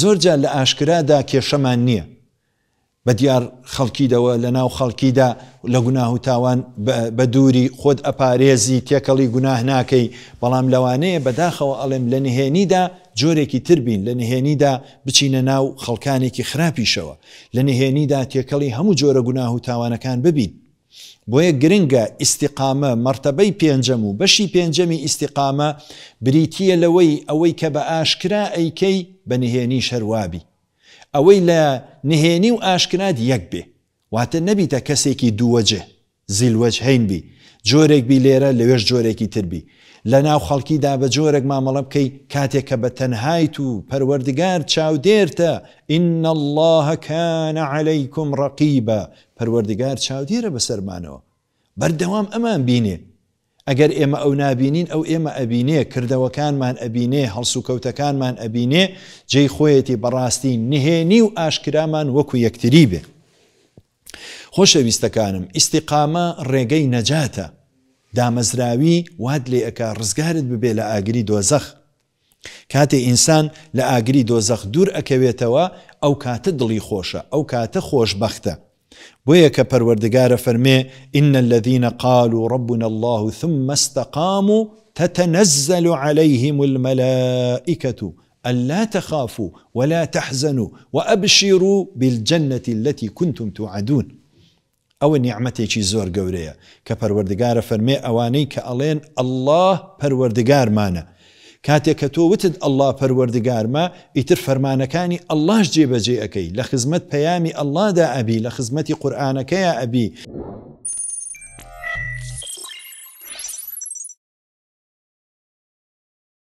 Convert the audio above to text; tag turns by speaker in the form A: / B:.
A: زۆرجار لە ئاشکرادا کێشەمان نییە بە دیار خەڵکیدەوە لە ناو خەڵکیدا لە گوناه و تاوان بە دووری خۆت ئەپارێزی تێکەڵی گوناه ناکەی بەڵام لەوانەیە بەداخەوە ئەڵێم لە نهێنیدا جۆرێکی تربین لە نهێنیدا بچینە ناو خەڵکانێکی خراپیشەوە لە نهێنیدا تێکەڵی هەموو جۆرە گوناه و تاوانەکان ببین بۆیە گرنگە ئیسیقامە مەرتەبەی پێنجەم و بەشی پێنجەمی ئیسیقامە بریتە لەوەی ئەوەی کە بە ئاشکرا ئەیکەی بە نهێنی شەروابی ئەوەی لە نهێنی و ئاشکنات یەک بێ واتە نەبیتە کەسێکی دووەجێ زیلوەج هەینبی جۆرێک بی لێرە لەوێش جۆرێکی تربی لە ناو خەڵکیدا بە جۆرێک مامەڵە بکەی کاتێک کە بە تەنهایت و پەروەردگار چاو دێرتە ئین الله كانە عليهیکم ڕقیبە پەروەردگار چاودێرە بەسەرمانەوە بەردەوام ئەمان بینێ ئەگەر ئێمە ئەو نبینین ئەو ئێمە ئەبینێ کردەوەکانمان ئەبینێ هەڵسوکەوتەکانمان ئەبینێ جێی خۆیەتی بەڕاستی نهێنی و ئاشکرامان وەکو یەکتری بێ خۆشەویستەکانم ئیسیقامە ڕێگەی نەجاتە دامەزراوی واد لی اکا رزگارد ببی لآگری دوزخ دۆزەخ انسان لآگری دوزخ دور دۆزەخ دوور ئەکەوێتەوە ئەو کاتە دڵی خۆشە ئەو کاتە بخته بۆیە کە پەروەردگارە فەرمێ إن الذين قالوا ربنا الله ثم استقاموا تتنزل عليهم الملائكة ألا تخافوا ولا تحزنوا وأبشروا بالجنة التي كنتم توعدون ئەوە نیعممەتێکی زۆر گەورەیە کە پەروەردگارە فەرمێ ئەوانەی کە ئەڵێن ئەله پەروەردگارمانە کاتێک کە تۆ وتت ئەله پەروەردگارمە ئیتر فەرمانەکانی ئەلهش جێبەجێ ئەەکەی لە خزمەت پەیامی ئەللادا ئەبی لە خزمەتی قورآانەکەیە ئەبی.